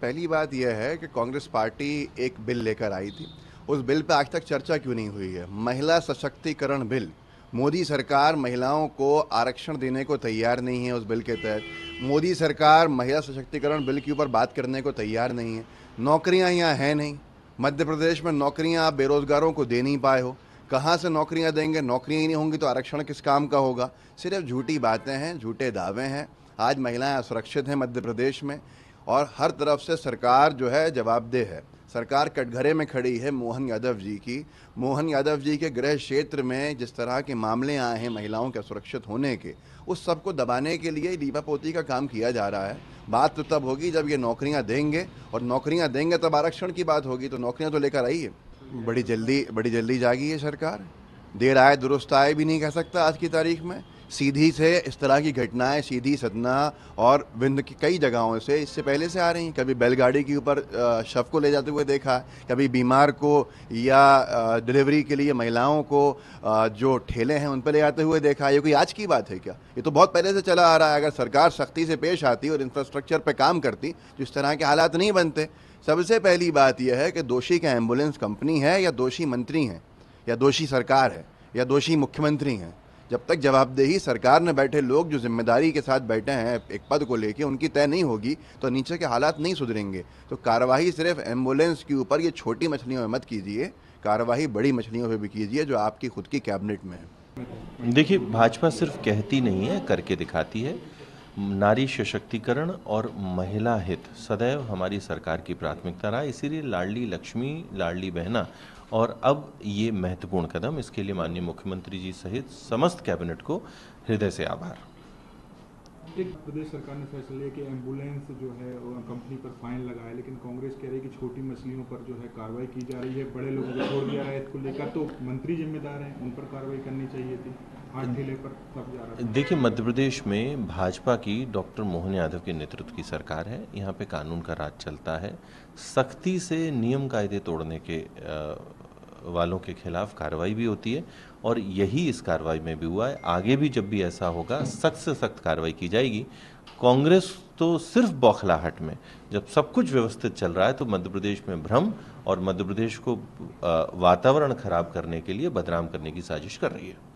पहली बात यह है कि कांग्रेस पार्टी एक बिल लेकर आई थी उस बिल पर आज तक चर्चा क्यों नहीं हुई है महिला सशक्तिकरण बिल मोदी सरकार महिलाओं को आरक्षण देने को तैयार नहीं है उस बिल के तहत मोदी सरकार महिला सशक्तिकरण बिल के ऊपर बात करने को तैयार नहीं है नौकरियां यहाँ हैं नहीं मध्य प्रदेश में नौकरियां आप बेरोजगारों को दे नहीं पाए हो कहाँ से नौकरियां देंगे नौकरियां ही नहीं होंगी तो आरक्षण किस काम का होगा सिर्फ झूठी बातें हैं झूठे दावे हैं आज महिलाएं असुरक्षित हैं मध्य प्रदेश में और हर तरफ से सरकार जो है जवाबदेह है सरकार कटघरे में खड़ी है मोहन यादव जी की मोहन यादव जी के गृह क्षेत्र में जिस तरह के मामले आए हैं महिलाओं के सुरक्षित होने के उस सब को दबाने के लिए पोती का काम किया जा रहा है बात तो तब होगी जब ये नौकरियां देंगे और नौकरियां देंगे तब आरक्षण की बात होगी तो नौकरियां तो लेकर आई है बड़ी जल्दी बड़ी जल्दी जागी है सरकार देर आए दुरुस्त आए भी नहीं कह सकता आज की तारीख में सीधी से इस तरह की घटनाएं सीधी सतना और विंध की कई जगहों से इससे पहले से आ रही हैं कभी बैलगाड़ी के ऊपर शव को ले जाते हुए देखा कभी बीमार को या डिलीवरी के लिए महिलाओं को जो ठेले हैं उन पर ले जाते हुए देखा ये कोई आज की बात है क्या ये तो बहुत पहले से चला आ रहा है अगर सरकार सख्ती से पेश आती और इंफ्रास्ट्रक्चर पर काम करती तो इस तरह के हालात नहीं बनते सबसे पहली बात यह है कि दोषी का एम्बुलेंस कंपनी है या दोषी मंत्री हैं या दोषी सरकार है या दोषी मुख्यमंत्री हैं जब तक जवाबदेही सरकार में बैठे लोग जो जिम्मेदारी के साथ बैठे हैं एक पद को लेके उनकी तय नहीं होगी तो नीचे के हालात नहीं सुधरेंगे तो कार्रवाई सिर्फ एम्बुलेंस के ऊपर ये छोटी मछलियों में मत कीजिए कार्रवाई बड़ी मछलियों पर भी कीजिए जो आपकी खुद की कैबिनेट में है देखिए भाजपा सिर्फ कहती नहीं है करके दिखाती है नारी सशक्तिकरण और महिला हित सदैव हमारी सरकार की प्राथमिकता रहा इसीलिए लाडली लक्ष्मी लाडली बहना और अब ये महत्वपूर्ण कदम इसके लिए माननीय मुख्यमंत्री जी सहित समस्त कैबिनेट को हृदय से आभार एक प्रदेश सरकार ने फैसला लिया कि एम्बुलेंस जो है कंपनी पर फाइन लगाया लेकिन कांग्रेस कह रही है कि छोटी मछलियों पर जो है कार्रवाई की जा रही है बड़े लोगों को छोड़ दिया है इसको लेकर तो मंत्री जिम्मेदार हैं उन पर कार्रवाई करनी चाहिए थी देखिए मध्य प्रदेश में भाजपा की डॉक्टर मोहन यादव के नेतृत्व की सरकार है यहाँ पे कानून का राज चलता है सख्ती से नियम कायदे तोड़ने के वालों के खिलाफ कार्रवाई भी होती है और यही इस कार्रवाई में भी हुआ है आगे भी जब भी ऐसा होगा सख्त से सख्त कार्रवाई की जाएगी कांग्रेस तो सिर्फ बौखलाहट में जब सब कुछ व्यवस्थित चल रहा है तो मध्य प्रदेश में भ्रम और मध्य प्रदेश को वातावरण खराब करने के लिए बदनाम करने की साजिश कर रही है